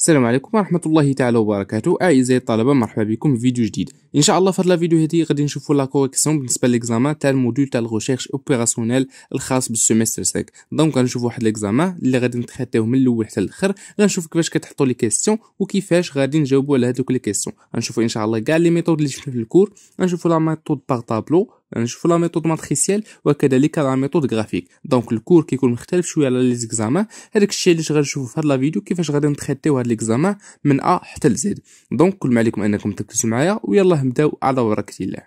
السلام عليكم ورحمة الله تعالى وبركاته أعزائي الطلبة مرحبا بكم في فيديو جديد إن شاء الله في هذا الفيديو هذه غادي نشوفوا لا كوريكسيون بالنسبة للإكزامان تاع الموديول تاع الغوشيرش أوبيراسيونيل الخاص بالسيمستر 5 دونك غنشوفوا واحد الإكزامان اللي غادي نتخاتيوه من الأول حتى الآخر غنشوف كيفاش كتحطوا لي كيستيون وكيفاش غادي نجاوبوا على هذوك لي كيستيون غنشوفوا إن شاء الله كاع لي ميثود اللي شفنا في الكور غنشوفوا لا ميثود باغ طابلو يعني نشوفوا لا ميثود ماتريسيال وكذلك لا ميثود غرافيك دونك الكور كيكون مختلف شويه على لي زيكزامان هذاك الشيء اللي غنشوفوا في هاد لا فيديو كيفاش غادي نتريتيو هاد ليكزام من ا حتى لزد دونك كل ما عليكم انكم تركزوا معايا ويلا نبداو على بركه الله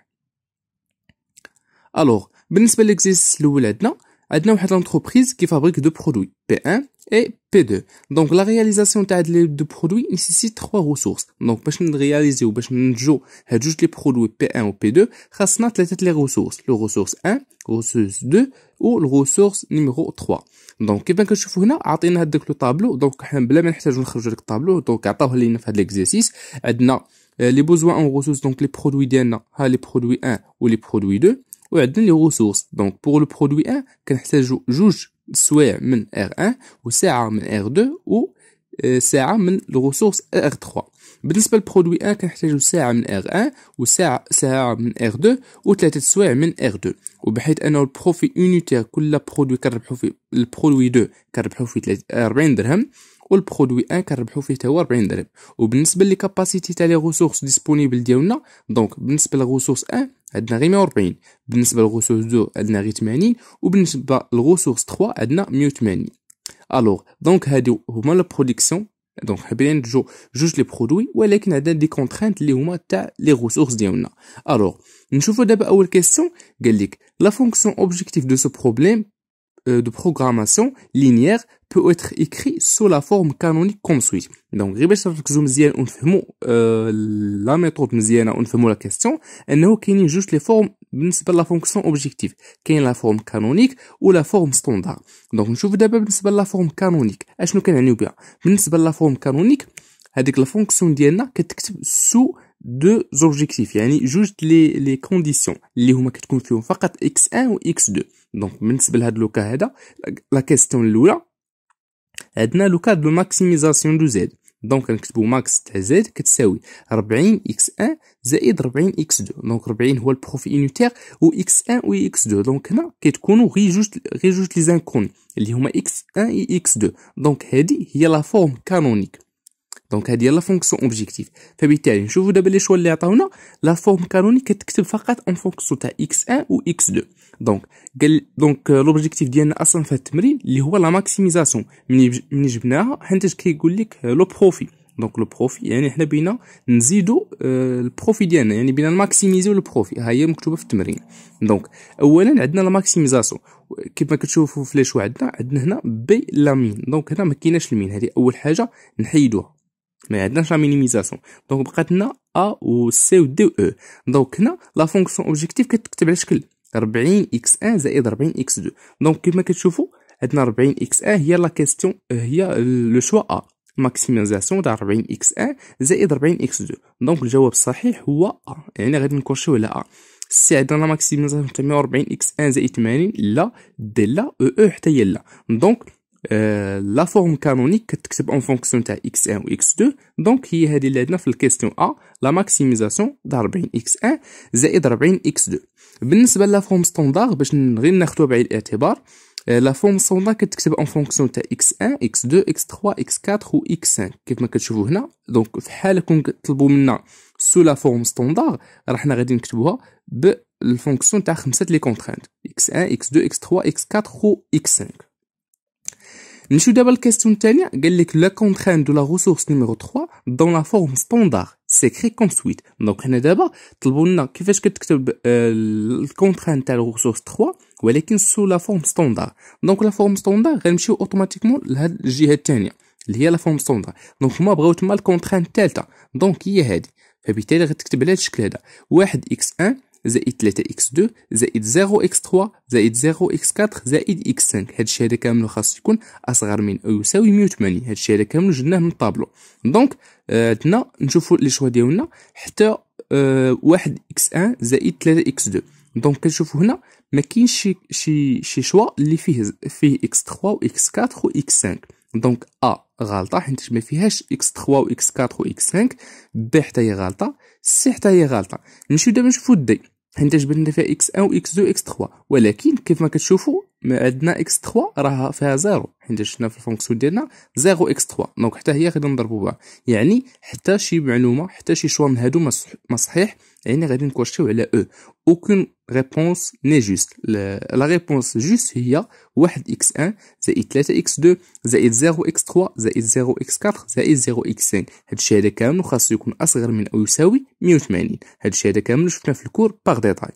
الوغ بالنسبه ليكزيس الاول عندنا عندنا واحد لونتربريز كيفابريك دو برودوي بي ان et P2. Donc la réalisation de produits nécessite trois ressources. Donc pour réaliser ou pour juste les produits P1 ou P2, il faut les ressources. Le ressource 1, ressource 2 ou le ressource numéro 3. Donc que بان كنشوفوا هنا عطينا Donc, لو طابلو دونك حنا بلا ما نحتاجوا نخرجوا داك الطابلو دونك عطاوه لينا في هذا ليكزيسيس عندنا les les en ressources, ressources. les produits produits ها les produits 1 les produits 2 ou les ressources. Donc, pour le produit 1 كنحتاجوا جوج سواع من R1 وساعة من R2 و ساعة من آه، الغصوص R3 بالنسبة للبرودوي 1 كنحتاجو ساعة من R1 وساعة ساعة من R2 وثلاثة سوايع من R2 وبحيث أنه البروفي يونيتير كل برودوي كنربحو في البرودوي 2 كنربحو في 40 درهم والبرودوي ان كنربحو فيه حتى هو 40 درهم وبالنسبه لكاباسيتي تاع لي ريسورس ديسپونيبل ديالنا دونك بالنسبه للغوسورس ان عندنا غير 140 بالنسبه للغوسورس 2 عندنا غير 80 وبالنسبه للغوسورس 3 عندنا 180 الوغ دونك هادو هما لو برودكسيون دونك حابين نجو جوج لي برودوي ولكن عندنا دي كونترينت اللي هما تاع لي ريسورس ديالنا الوغ نشوفوا دابا اول كيسيون قال لك لا فونكسيون اوبجيكتيف دو سو بروبليم Euh, de programmation linéaire peut être écrit sous la forme canonique comme suit. Donc, ribes ça fait que zoom zien fait euh, la méthode zien la question. elle nous qui n'y juste les formes, c'est pas la fonction objective. Qu'est la forme canonique ou la forme standard. Donc, je vous d'abord, c'est pas la forme canonique. Est-ce que nous qui bien? C'est pas la forme canonique cest la fonction d'Enna est sous deux objectifs. Il y a juste les conditions. Les humains qui sont faux à x1 ou x2. Donc, même si vous avez le la question Lula est dans le cas de maximisation de Z. Donc, un max de Z, c'est oui. Rabbian, x1, z, Rabbian, x2. Donc, Rabbian joue le profit inutile, ou x1 ou x2. Donc, maintenant, il y a juste les uns contre les x1 et x2. Donc, il y la forme canonique. دونك هذه لا فونكسيون اوبجيكتيف فبالتالي نشوفوا دابا لي شوا اللي عطاونا لا فورم كانوني كتكتب فقط اون فونكسيون تاع اكس 1 و اكس 2 دونك قال دونك لوبجيكتيف ديالنا اصلا في التمرين اللي هو لا ماكسيميزاسيون ملي جبناها حيت كيقول لك لو بروفي دونك لو بروفي يعني حنا بينا نزيدو البروفي ديالنا يعني بينا ماكسيميزيو البروفي ها هي مكتوبه في التمرين دونك اولا عندنا لا ماكسيميزاسيون كيف ما كتشوفوا في لي عندنا عندنا هنا بي لامين دونك هنا ما كايناش المين هذه اول حاجه نحيدوها ما عندناش لا مينيميزاسيون دونك بقات لنا ا و سي و دي و او دونك هنا لا فونكسيون اوبجيكتيف كتكتب على شكل 40 اكس 1 زائد 40 اكس 2 دونك كما كتشوفوا عندنا 40 اكس 1 هي لا كيستيون euh, هي لو شوا ا ماكسيميزاسيون تاع 40 اكس 1 زائد 40 اكس 2 دونك الجواب الصحيح هو ا يعني غادي نكورشيو على ا سي عندنا ماكسيميزاسيون تاع 140 اكس 1 زائد 80 لا دي لا او او حتى هي لا دونك لا فورم كانونيك كتكتب اون فونكسيون تاع اكس 1 و اكس 2 دونك هي هذه اللي عندنا في الكيستيون ا لا ماكسيميزاسيون د 40 اكس 1 زائد 40 اكس 2 بالنسبه لا فورم ستاندار باش غير ناخذوها بعين الاعتبار لا فورم ستاندار كتكتب اون فونكسيون تاع اكس 1 اكس 2 اكس 3 اكس 4 و اكس 5 كيف ما كتشوفوا هنا دونك في حال كون طلبوا منا سو لا فورم ستاندار راه حنا غادي نكتبوها بالفونكسيون تاع خمسه لي كونترينت اكس 1 اكس 2 اكس 3 اكس 4 و اكس 5 نمشيو دابا للكاستيون الثانيه قال لك لا كونترين دو لا ريسورس نيميرو 3 دون لا فورم ستاندار سيكري كوم سويت دونك هنا دابا طلبوا لنا كيفاش كتكتب الكونترين تاع الريسورس 3 ولكن سو لا فورم ستاندار دونك لا فورم ستاندار غنمشيو اوتوماتيكمون لهاد الجهه الثانيه اللي هي لا فورم ستاندار دونك هما بغاو تما الكونترين الثالثه دونك هي هادي فبالتالي غتكتب على هاد الشكل هذا 1 اكس 1 زائد 3x2 زائد 0x3 زائد 0x4 زائد x5 هادشي هذا كامل خاص يكون اصغر من او يساوي 180 هادشي هذا كامل جبناه من الطابلو دونك عندنا آه، نشوفوا لي شوا ديالنا حتى 1 آه، اكس 1 زائد 3 اكس 2 دونك كنشوفوا هنا ما كاينش شي شي شي شوا اللي فيه فيه اكس 3 و اكس 4 و اكس 5 دونك ا غلطه حيت ما فيهاش اكس 3 و اكس 4 و اكس 5 ب حتى هي غلطه سي حتى هي غلطه نمشيو دابا نشوفوا دي حيت جبنا فيها اكس 1 اكس 2 اكس 3 ولكن كيف ما كتشوفوا عندنا اكس 3 راه فيها زيرو حيت شفنا في الفونكسيون ديالنا زيرو اكس 3 دونك حتى هي غادي نضربو بها يعني حتى شي معلومه حتى شي شوا من هادو ما صحيح يعني غادي نكوشيو على او اوكين ريبونس ني جوست لا ريبونس جوست هي 1 اكس 1 زائد 3 اكس 2 زائد 0 اكس 3 زائد 0 اكس 4 زائد 0 اكس 5 الشيء هذا كامل خاصو يكون اصغر من او يساوي 180 الشيء هذا كامل شفنا في الكور باغ ديتاي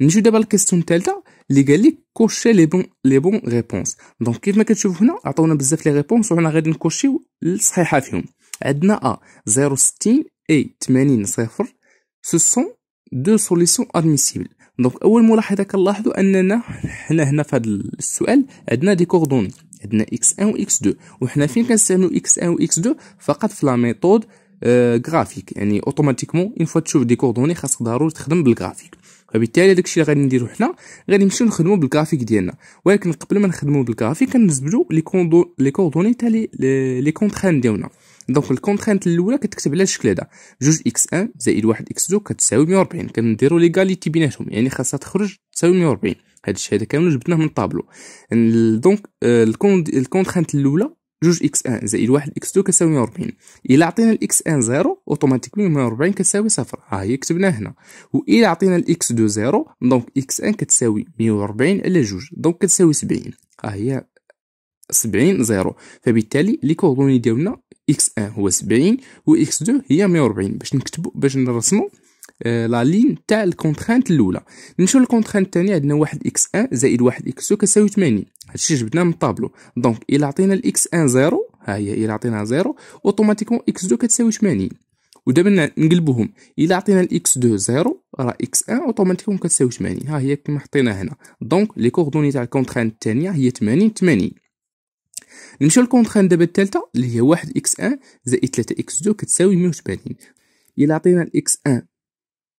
نجيو دابا للكيستيون الثالثه اللي قال لك كوشي لي بون لي بون ريبونس دونك كيف ما كتشوف هنا عطاونا بزاف لي ريبونس وحنا غادي نكوشيو الصحيحه فيهم عندنا ا 060 اي 80 صفر سو دو سوليسيون ادميسيبل دونك اول ملاحظه كنلاحظوا اننا حنا هنا في هذا السؤال عندنا دي كوردوني عندنا اكس 1 اكس 2 وحنا فين كنستعملو اكس 1 اكس 2 فقط في لا ميثود غرافيك آه، يعني اوتوماتيكمون اون فوا تشوف دي كوردوني خاصك ضروري تخدم بالغرافيك وبالتالي داكشي اللي غادي نديرو حنا غادي نمشيو نخدمو بالكرافيك ديالنا ولكن قبل ما نخدمو بالكرافيك كنزبلو لي كوندو لي كوردوني تاع لي لي كونترين ديالنا دونك الكونترينت الاولى كتكتب على الشكل هذا جوج اكس 1 زائد واحد اكس 2 كتساوي 140 كنديرو ليغاليتي بيناتهم يعني خاصها تخرج تساوي 140 هادشي هذا كامل جبناه من الطابلو دونك الكونترينت euh, الاولى جوج اكس ان زائد واحد اكس تو كساوي ميه وربعين الى عطينا الاكس ان زيرو اوتوماتيكمين ميه وربعين كتساوي صفر ها هي كتبناها هنا و الى عطينا الاكس دو زيرو دونك اكس ان كتساوي ميه وربعين على جوج دونك كتساوي سبعين ها هي سبعين زيرو فبالتالي لي كوردوني ديالنا اكس ان هو سبعين و اكس دو هي ميه وربعين باش نكتبو باش نرسمو لا لين تاع الكونترانت الاولى نمشيو للكونترانت الثانيه عندنا واحد اكس ان زائد واحد اكس 2 كتساوي 80 هادشي جبنا من الطابلو دونك الا عطينا الاكس ان زيرو ها هي الا عطينا زيرو اوتوماتيكمون اكس 2 كتساوي 80 ودابا نقلبوهم الا عطينا الاكس 2 زيرو راه اكس 1 اوتوماتيكمون كتساوي 80 ها هي كما حطينا هنا دونك لي كوردوني تاع الكونترانت الثانيه هي 80 80 نمشيو للكونترانت دابا الثالثه اللي هي 1 اكس 1 زائد 3 اكس 2 كتساوي 180 الا عطينا الاكس 1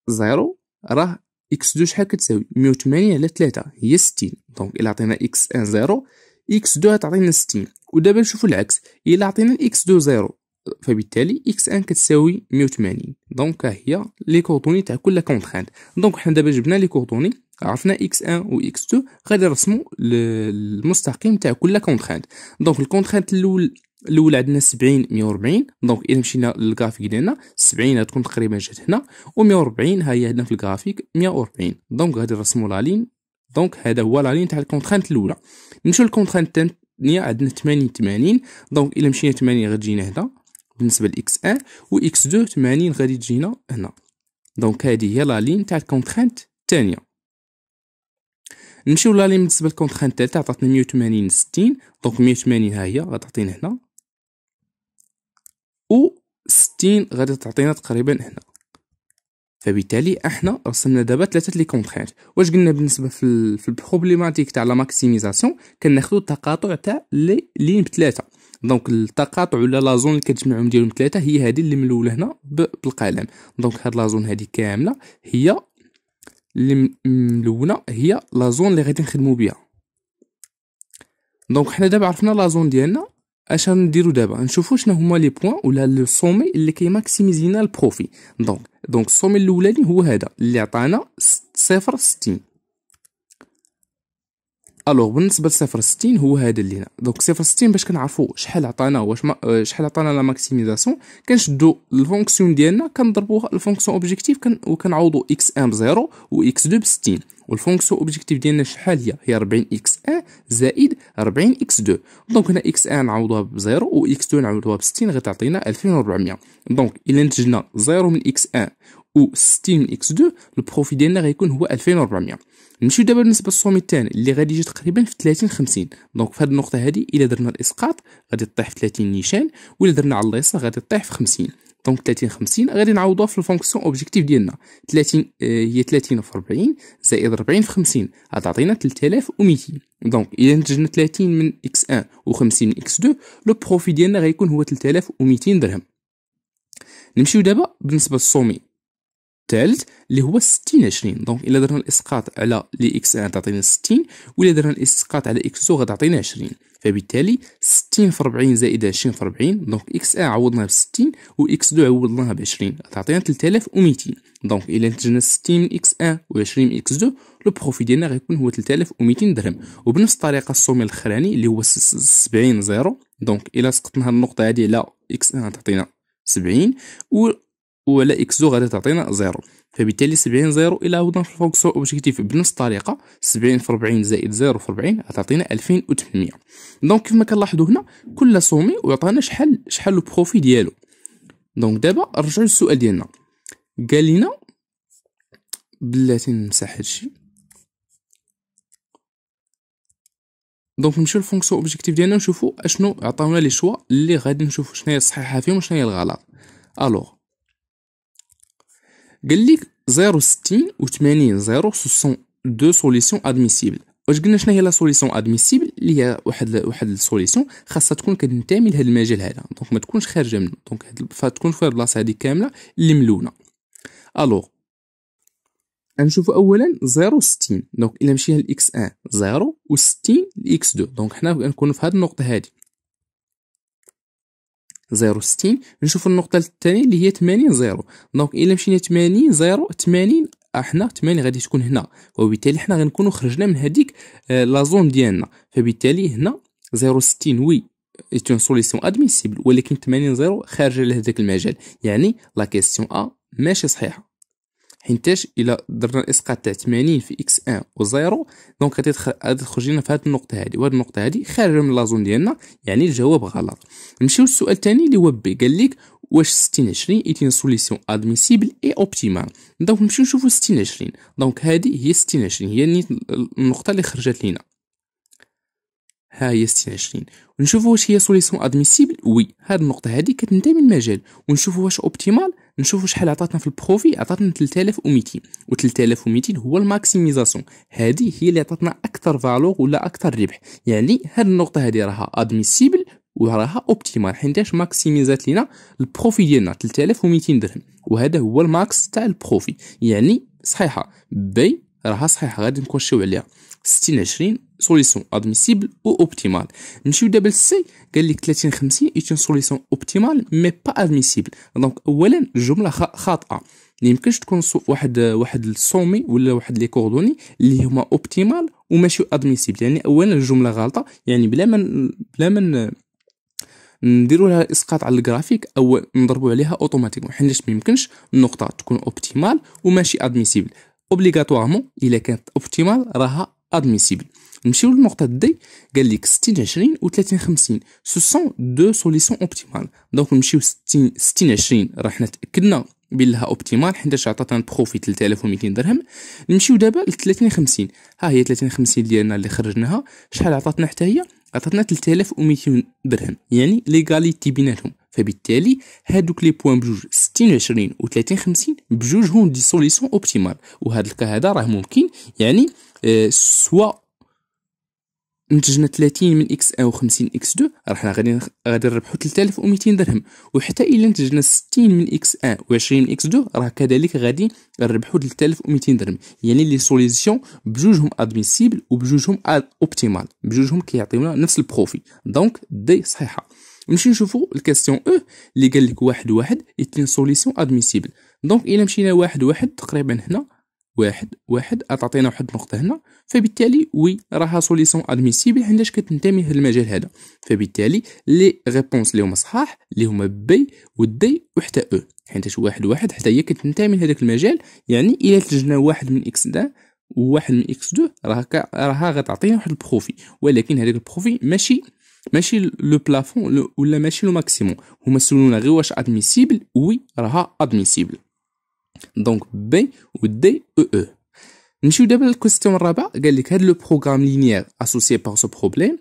زيرو راه اكس دو شحال كتساوي 180 على 3 هي 60 دونك الا عطينا اكس 1 زيرو اكس 2 غتعطينا 60 ودابا نشوفوا العكس الا عطينا اكس دو زيرو فبالتالي اكس 1 كتساوي 180 دونك هي لي كوطوني تاع كل كونترانت دونك حنا دابا جبنا لي كوطوني عرفنا اكس 1 و اكس 2 غادي نرسمو المستقيم تاع كل كونترانت دونك الكونترانت الاول الاول عندنا 70 140 دونك الى مشينا للغرافيك ديالنا 70 غتكون تقريبا جات هنا و140 ها هي هنا في الغرافيك 140 دونك غادي نرسموا لالين دونك هذا هو لالين تاع الكونترانت الاولى نمشيو للكونترانت الثانيه عندنا 80 80 دونك الى مشينا 80 غتجينا هنا بالنسبه لاكس 1 اكس 2 إيه، 80 غادي تجينا هنا دونك هذه هي لالين تاع الكونترانت الثانيه نمشيو لالين بالنسبه للكونترانت الثالثه عطاتنا 180 60 دونك 180 ها هي غتعطينا هنا و 60 غادي تعطينا تقريبا هنا فبالتالي احنا رسمنا دابا ثلاثه لي كونترينت واش قلنا بالنسبه في في البروبليماتيك تاع لا ماكسيميزاسيون كناخذوا التقاطع تاع لي لين بثلاثه دونك التقاطع ولا لا زون اللي كتجمعهم ديالهم ثلاثه هي هذه اللي ملوله هنا بالقلم دونك هاد لا زون هذه كامله هي اللي ملونه هي لا زون اللي غادي نخدموا بها دونك حنا دابا عرفنا لا زون ديالنا اش غنديرو دابا نشوفو شنو هما لي بوين ولا لو سومي اللي كيماكسيميزينا البروفي دونك دونك السومي الاولاني هو هذا اللي عطانا صفر ستين الوغ بالنسبه لصفر 60 هو هذا اللي هنا دونك صفر 60 باش كنعرفوا شحال عطانا واش ما... آه، شحال عطانا لا ماكسيميزاسيون كنشدو الفونكسيون ديالنا كنضربوها الفونكسيون اوبجيكتيف كن... وكنعوضوا اكس 1 ب 0 واكس 2 ب 60 والفونكسيون اوبجيكتيف ديالنا شحال هي هي 40 اكس 1 زائد 40 اكس 2 دونك هنا اكس 1 نعوضوها ب 0 واكس 2 نعوضوها ب 60 غتعطينا 2400 دونك الا نتجنا 0 من اكس 1 و 60 اكس 2 البروفي ديالنا غيكون هو 2400 نمشيو دابا بالنسبه للسومي الثاني اللي غادي يجي تقريبا في 30 50 دونك في هذه النقطه هذه الا درنا الاسقاط غادي طيح في 30 نيشان والا درنا على اليسار غادي طيح في 50 دونك 30 50 غادي نعوضوها في الفونكسيون اوبجيكتيف ديالنا 30 آه، هي 30 في 40 زائد 40 في 50 غتعطينا 3200 دونك الا نتجنا 30 من اكس 1 إيه و50 من اكس 2 لو بروفي ديالنا غيكون هو 3200 درهم نمشيو دابا بالنسبه للسومي الثالث اللي هو 60 20 دونك الا درنا الاسقاط على لي اكس 1 تعطينا 60 والا درنا الاسقاط على اكس 2 غتعطينا 20 فبالتالي 60 في 40 زائد 20 في 40 دونك اكس 1 عوضناها ب 60 واكس 2 عوضناها ب 20 تعطينا 3200 دونك الا نتجنا 60 من اكس 1 و20 من اكس 2 لو بروفي ديالنا غيكون هو 3200 درهم وبنفس الطريقه الصومي الاخراني اللي هو 70 زيرو دونك الا سقطنا هذه النقطه هادي على اكس 1 تعطينا 70 و ولا اكس زو غادي تعطينا زيرو فبالتالي 70 زيرو الى عوضنا في الفونكسيون اوبجيكتيف بنفس الطريقه 70 في 40 زائد زيرو في 40 غتعطينا 2800 دونك كيف كنلاحظوا هنا كل سومي وعطانا شحال شحال البروفي ديالو دونك دابا نرجعوا للسؤال ديالنا قال لنا بلاتي نمسح هادشي دونك نمشيو للفونكسيون اوبجيكتيف ديالنا نشوفو اشنو عطاونا لي شوا اللي غادي نشوفو شنو هي الصحيحه فيهم وشنو هي الغلط الوغ قال لك 060 و80 0 سو دو سوليسيون ادميسيبل واش قلنا شنو هي لا سوليسيون ادميسيبل اللي هي واحد واحد السوليسيون خاصها تكون كتنتمي لهذا المجال هذا دونك ما تكونش خارجه منه دونك فتكون في البلاصه هذه كامله اللي ملونه الوغ غنشوفوا اولا 0 60 دونك الا مشينا لاكس 1 0 و60 لاكس 2 دونك حنا غنكونوا في هذه النقطه هذه زيرو ستين نشوف النقطة الثانية اللي هي تمانين زيرو دونك إلا مشينا تمانين زيرو تمانين احنا آه، تمانين غادي تكون هنا وبالتالي احنا غنكونو خرجنا من هديك آه، لازون ديالنا فبالتالي هنا زيرو ستين وي إيت أون سوليسيون أدميسيبل ولكن تمانين زيرو خارجة لهداك المجال يعني لا كيستيون أ ماشي صحيحة حيتاش الى درنا الاسقاط تاع 80 في اكس 1 و0 دونك غادي تخرج لنا في هذه النقطه هذه وهذه النقطه هذه خارج من لازون ديالنا يعني الجواب غلط نمشيو للسؤال الثاني اللي هو بي قال لك واش 60 20 ايتين سوليسيون ادميسيبل اي اوبتيمال دونك نمشيو نشوفو 60 20 دونك هذه هي 60 20 هي النقطه اللي خرجت لينا ها هي 60 20 ونشوفو واش هي سوليسيون ادميسيبل وي هذه النقطه هذه كتنتمي للمجال ونشوفو واش اوبتيمال نشوفوا شحال عطاتنا في البروفي عطاتنا 3200 و 3200 هو الماكسيميزاسيون هذه هي اللي عطاتنا اكثر فالور ولا اكثر ربح يعني هاد النقطه هذه راها ادميسيبل وراها اوبتيمال حيتاش ماكسيميزات لينا البروفي ديالنا 3200 درهم وهذا هو الماكس تاع البروفي يعني صحيحه بي راها صحيحه غادي نكونشيو عليها 60 20 سوليسيون ادميسيبل و اوبتيمال نمشيو دابا للسي قال لك 30 50 ايتون سوليسيون اوبتيمال مي با ادميسيبل دونك اولا الجمله خاطئه ما يمكنش تكون واحد واحد السومي ولا واحد لي كوردوني اللي هما اوبتيمال وماشي ادميسيبل يعني اولا الجمله غلطه يعني بلا ما بلا ما نديروا لها اسقاط على الجرافيك او نضربوا عليها اوتوماتيك حيت ما يمكنش النقطه تكون اوبتيمال وماشي ادميسيبل اوبليغاتوارمون الا كانت اوبتيمال راها ادميسيبل نمشيو للنقطه دي قال لك 60 20 و 30 50 سو سون دو سوليسيون اوبتيمال دونك نمشيو 60 60 20 راه حنا تاكدنا بلها اوبتيمال حيتاش عطاتنا بروفي 3200 درهم نمشيو دابا ل 30 50 ها هي 30 50 ديالنا اللي خرجناها شحال عطاتنا حتى هي عطاتنا 3200 درهم يعني ليغاليتي بيناتهم فبالتالي هادوك لي بوان بجوج 60 20 و 30 50 بجوج هون دي سوليسيون اوبتيمال وهاد الكا هذا راه ممكن يعني إيه، سوا نتجنا 30 من اكس 1 و 50 اكس 2 راه حنا غادي غادي نربحوا 3200 درهم وحتى الا نتجنا 60 من اكس 1 و 20 من اكس 2 راه كذلك غادي نربحوا 3200 درهم يعني لي سوليزيون بجوجهم ادميسيبل وبجوجهم اوبتيمال بجوجهم كيعطيونا نفس البروفي دونك دي صحيحه نمشي نشوفوا الكاستيون او اللي قال لك واحد واحد اثنين سوليسيون ادميسيبل دونك الا مشينا واحد واحد تقريبا هنا واحد واحد اتعطينا واحد النقطه هنا فبالتالي وي راها سوليسيون ادميسيبل عندهاش كتنتمي هذا المجال هذا فبالتالي لي ريبونس اللي هما صحاح اللي هما بي ودي وحتى او حيتاش واحد واحد حتى هي كتنتمي لهذاك المجال يعني الا تلجنا واحد من اكس دا وواحد من اكس دو راها راها غتعطينا واحد البروفي ولكن هذاك البروفي ماشي ماشي لو بلافون ولا ماشي لو ماكسيموم هما سولونا غير واش ادميسيبل وي راها ادميسيبل دونك بي و دي او او نمشيو دابا للكويستيون الرابع قال لك هاد لو بروغرام لينيير اسوسيي بار سو بروبليم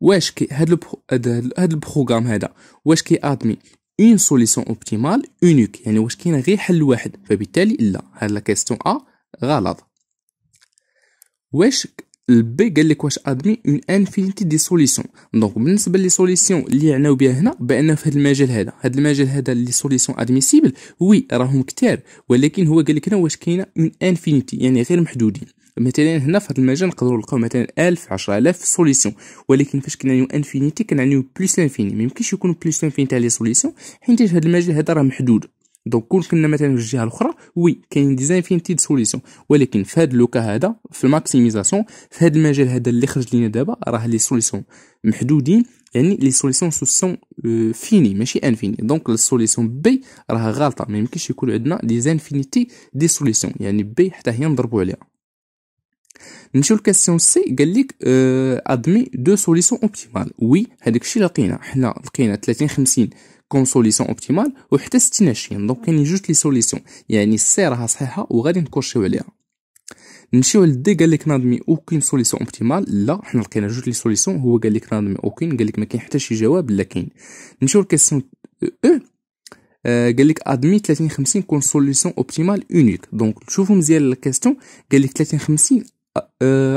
واش كي هاد لو هاد البروغرام هذا واش كي ادمي اون سوليسيون اوبتيمال اونيك يعني واش كاين غير حل واحد فبالتالي لا هاد لا كيستيون ا غلط واش البي قال لك واش ادمي اون انفينيتي دي سوليسيون دونك بالنسبه لي سوليسيون اللي عناو بها هنا بان في هذا المجال هذا هذا المجال هذا لي سوليسيون ادميسيبل وي راهم كثار ولكن هو قال لك هنا واش كاينه اون انفينيتي يعني غير محدودين مثلا هنا في هذا المجال نقدروا نلقاو مثلا 1000 10000 سوليسيون ولكن فاش كنعنيو انفينيتي كنعنيو بلوس انفيني ما يمكنش يكونوا بلوس انفيني تاع لي سوليسيون حيت هذا المجال هذا راه محدود دونك كون كنا مثلا في الجهه الاخرى وي كاين ديزانفينيتي سوليسيون ولكن في هذا لوكا هذا في الماكسيميزاسيون في هذا المجال هذا اللي خرج لينا دابا راه لي سوليسيون محدودين يعني لي سوليسيون سو سون فيني ماشي انفيني دونك السوليسيون بي راها غالطه ما يمكنش يكون عندنا دي زانفينيتي دي سوليسيون يعني بي حتى هي نضربوا عليها نمشيو لكاسيون سي قال لك ادمي دو سوليسيون اوبتيمال وي هذاك الشيء لقينا حنا لقينا 30 50 كوم سوليسيون اوبتيمال وحتى 26 دونك كاينين جوج لي سوليسيون يعني السي راها صحيحه وغادي نكورشيو عليها نمشيو للدي قال لك نادمي اوكين سوليسيون اوبتيمال لا حنا لقينا جوج لي سوليسيون هو قال لك نادمي اوكين قال لك ما كاين حتى شي جواب لا كاين نمشيو لكيسيون او آه، قال لك ادمي 30 50 كون سوليسيون اوبتيمال اونيك دونك شوفوا مزيان لا كيسيون قال لك 30 50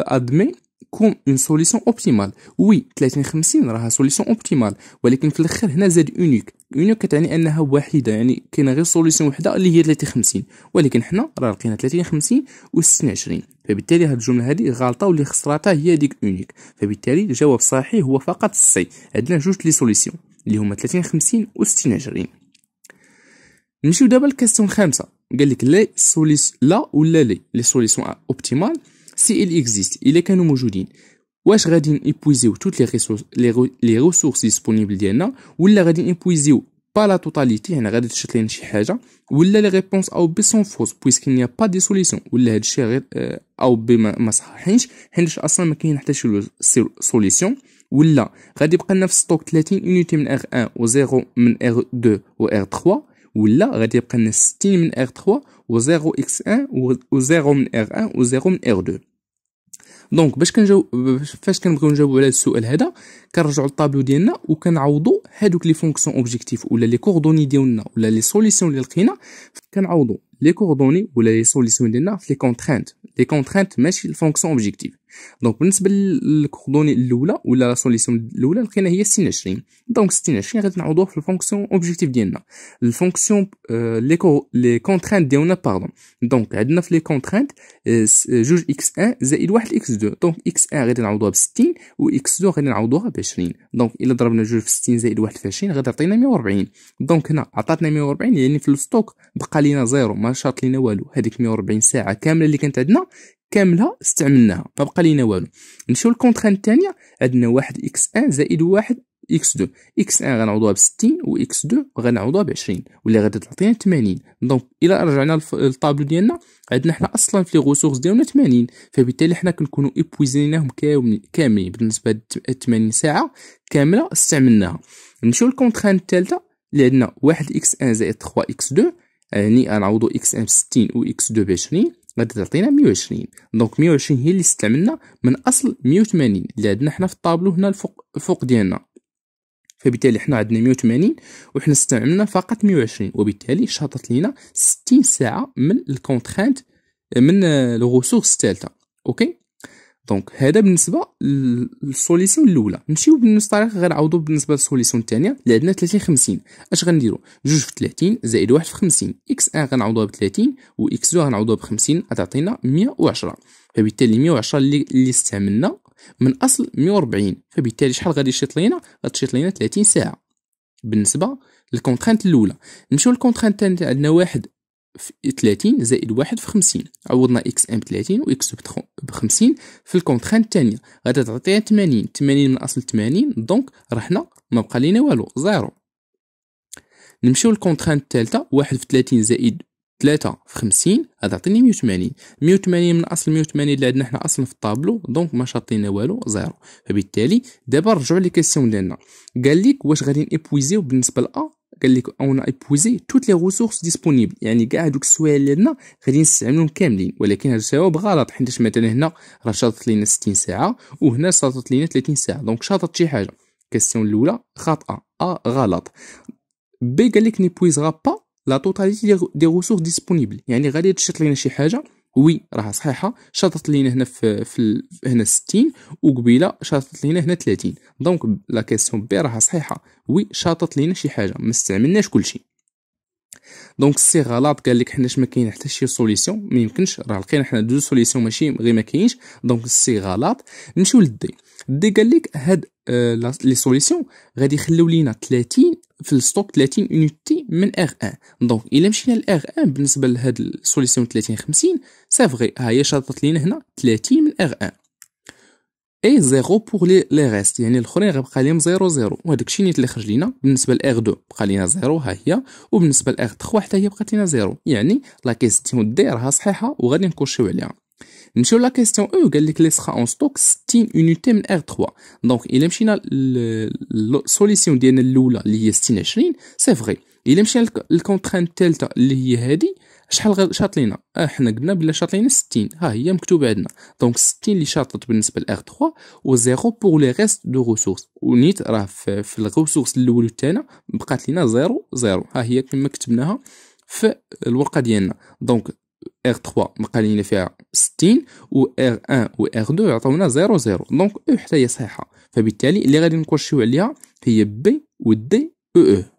ادمي كون اون سوليسيون اوبتيمال وي 30 50 راها سوليسيون اوبتيمال ولكن في الاخر هنا زاد اونيك يونيو كتعني انها وحيده يعني كاينه غير سوليسيون وحده اللي هي 30 ولكن حنا راه لقينا 30 و 26 فبالتالي هذه الجمله هذه غالطه واللي خسراتها هي ديك يونيك فبالتالي الجواب الصحيح هو فقط السي عندنا جوج لي سوليسيون اللي هما 30 و 26 نمشيو دابا لكاستيون خامسه قال لك لي سوليس لا ولا لي لي سوليسيون اوبتيمال سي ال اكزيست الا كانوا موجودين واش غادي نيبويزيو توت لي ريسورس لي ريسورس ديسپونبل ديالنا ولا غادي نيبويزيو با لا توتاليتي يعني غادي تشط لينا شي حاجه ولا لي ريبونس او بي سون فوز بويسك نيا با دي سوليسيون ولا هادشي غير او آه، بي ما صحيحينش حيت اصلا ما كاين حتى شي سوليسيون ولا غادي يبقى لنا في ستوك 30 يونيتي من ار 1 و 0 من ار 2 و ار 3 ولا غادي يبقى لنا 60 من ار 3 و 0 اكس 1 و 0 من ار 1 و 0 من ار 2 دونك باش كنجاوب فاش كنبغيو نجاوبو على السؤال هذا كنرجعو للطابلو ديالنا وكنعوضو هادوك لي فونكسيون اوبجيكتيف ولا لي كوردوني ديالنا ولا لي سوليسيون اللي لقينا كنعوضو لي كوردوني ولا لي سوليسيون ديالنا في لي كونترينت لي كونترينت ماشي الفونكسيون اوبجيكتيف دونك بالنسبه للكوردوني الاولى ولا لا سوليسيون الاولى لقينا هي 60 20 دونك 60 20 غادي نعوضوه في الفونكسيون اوبجيكتيف ديالنا الفونكسيون لي لي كونترينت ديالنا باردون دونك عندنا في لي كونترينت آه، آه، جوج اكس 1 زائد واحد اكس 2 دونك اكس 1 غادي نعوضوها ب 60 و اكس 2 غادي نعوضوها ب 20 دونك الا ضربنا جوج في 60 زائد واحد في 20 غادي يعطينا 140 دونك هنا عطاتنا 140 يعني في الستوك بقى لينا زيرو ما شاط لينا والو هذيك 140 ساعه كامله اللي كانت عندنا كامله استعملناها ما بقى لينا والو نمشيو للكونترين الثانيه عندنا واحد اكس ان زائد واحد اكس 2 اكس 1 غنعوضوها ب 60 واكس 2 غنعوضوها ب 20 واللي غادي تعطينا 80 دونك الى رجعنا للطابلو ديالنا عندنا حنا اصلا في لي غوسورس ديالنا 80 فبالتالي حنا كنكونوا ايبويزيناهم كاملين بالنسبه ل 80 ساعه كامله استعملناها نمشيو للكونترين الثالثه اللي عندنا واحد اكس 1 زائد 3 اكس 2 يعني غنعوضو اكس 1 ب 60 واكس 2 ب 20 غادي تعطينا 120 دونك 120 هي اللي استعملنا من اصل 180 اللي عندنا حنا في الطابلو هنا الفوق الفوق ديالنا فبالتالي حنا عندنا 180 وحنا استعملنا فقط 120 وبالتالي شاطت لينا 60 ساعه من الكونترينت من لو ريسورس الثالثه اوكي دونك هذا بالنسبه للسوليسيون الاولى نمشيو بنفس الطريقه غنعوضو بالنسبه للسوليسيون الثانيه اللي عندنا 30 50 اش غنديرو جوج في 30 زائد واحد في 50 اكس ان غنعوضوها ب 30 و اكس 2 غنعوضوها ب 50 غتعطينا 110 فبالتالي 110 اللي, اللي استعملنا من اصل 140 فبالتالي شحال غادي يشيط لينا غتشيط لينا 30 ساعه بالنسبه للكونترانت الاولى نمشيو للكونترانت الثانيه عندنا واحد في 30 زائد واحد في 50 عوضنا اكس ام ب 30 واكس ب 50 في الكونترين الثانيه غادي تعطيها 80 80 من اصل 80 دونك رحنا ما بقى لينا والو زيرو نمشيو للكونترين الثالثه واحد في 30 زائد 3 في 50 هذا عطيني 180 180 من اصل 180 اللي عندنا حنا اصلا في الطابلو دونك ما شاطينا والو زيرو فبالتالي دابا نرجعو للكيسيون ديالنا قال لك واش غادي نيبويزيو بالنسبه ل ا قال لك اون ايبوزي توت لي ريسورس ديسپونيبل يعني كاع دوك السوايع اللي عندنا غادي نستعملهم كاملين ولكن هذا الجواب غلط حيت مثلا هنا راه شاطط لينا 60 ساعه وهنا شاطط لينا 30 ساعه دونك شاطط شي حاجه كاستيون الاولى خاطئه ا آه، غلط بي قال لك نيبويزغا با لا توتاليتي دي ريسورس ديسپونيبل يعني غادي تشط لينا شي حاجه وي راها صحيحه شاطت لينا هنا في, في هنا 60 وقبيله شاطت لينا هنا 30 دونك لا كيسيون بي راها صحيحه وي شاطت لينا شي حاجه ما استعملناش كلشي دونك السي غلط قال لك حنا ما كاين حتى شي سوليسيون ما يمكنش راه لقينا حنا دو سوليسيون ماشي غير ما كاينش دونك السي غلط نمشيو للدي الدي قال لك هاد آه، لي سوليسيون غادي يخليو لينا 30 في الستوك 30 يونيتي من ار ان دونك الا مشينا ل ار ان بالنسبه لهاد السوليسيون 30 50 سافغي ها هي شاطت لينا هنا 30 من ار ان اي زيرو بوغ لي لي ريست يعني الاخرين غيبقى لهم زيرو زيرو وهداك الشيء نيت اللي خرج لينا بالنسبه لار 2 بقى لينا زيرو ها هي وبالنسبه لار 3 حتى هي بقات لينا زيرو يعني لا كيستيون دي راها صحيحه وغادي نكوشيو عليها نمشيو لا كيستيون او قال لك لي سخا اون ستوك 60 يونيتي من ار 3 دونك الا مشينا السوليسيون ديالنا الاولى اللي هي 60 20 سي فري الا مشينا للكونترين الثالثه اللي هي هادي شحال شاط لينا احنا قلنا بلا شاط لينا 60 ها هي مكتوبه عندنا دونك 60 اللي شاطت بالنسبه لار 3 و 0 بوغ لي ريست دو ريسورس ونيت راه في, في الريسورس الاول والثاني بقات لينا 0 0 ها هي كما كتبناها في الورقه ديالنا دونك R3 مقالين فيها 60 و R1 و R2 عطاونا 0 0 دونك او حتى هي صحيحه فبالتالي اللي غادي نكوشيو عليها هي بي و دي او او